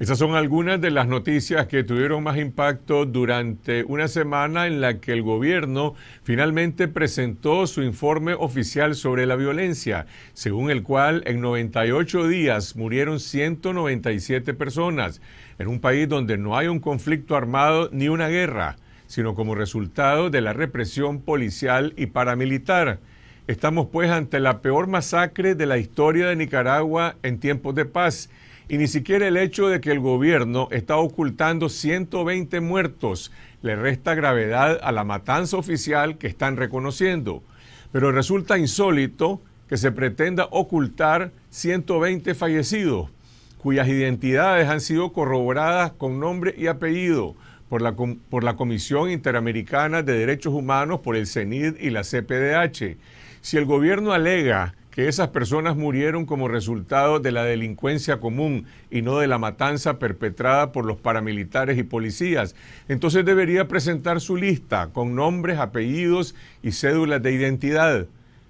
Esas son algunas de las noticias que tuvieron más impacto durante una semana en la que el gobierno finalmente presentó su informe oficial sobre la violencia, según el cual en 98 días murieron 197 personas en un país donde no hay un conflicto armado ni una guerra, sino como resultado de la represión policial y paramilitar. Estamos pues ante la peor masacre de la historia de Nicaragua en tiempos de paz y ni siquiera el hecho de que el gobierno está ocultando 120 muertos le resta gravedad a la matanza oficial que están reconociendo. Pero resulta insólito que se pretenda ocultar 120 fallecidos, cuyas identidades han sido corroboradas con nombre y apellido por la, Comisión Interamericana de Derechos Humanos, por el CENID y la CPDH. Si el gobierno alega que esas personas murieron como resultado de la delincuencia común y no de la matanza perpetrada por los paramilitares y policías. Entonces debería presentar su lista con nombres, apellidos y cédulas de identidad.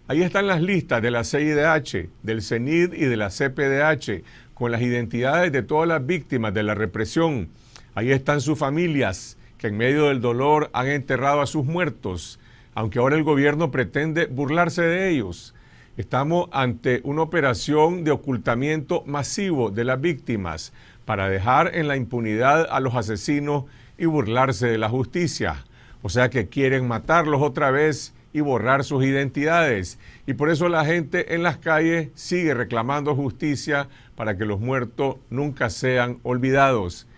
Ahí están las listas de la CIDH, del CENID y de la CPDH, con las identidades de todas las víctimas de la represión. Ahí están sus familias, que en medio del dolor han enterrado a sus muertos, aunque ahora el gobierno pretende burlarse de ellos. Estamos ante una operación de ocultamiento masivo de las víctimas para dejar en la impunidad a los asesinos y burlarse de la justicia. O sea que quieren matarlos otra vez y borrar sus identidades. Y por eso la gente en las calles sigue reclamando justicia para que los muertos nunca sean olvidados.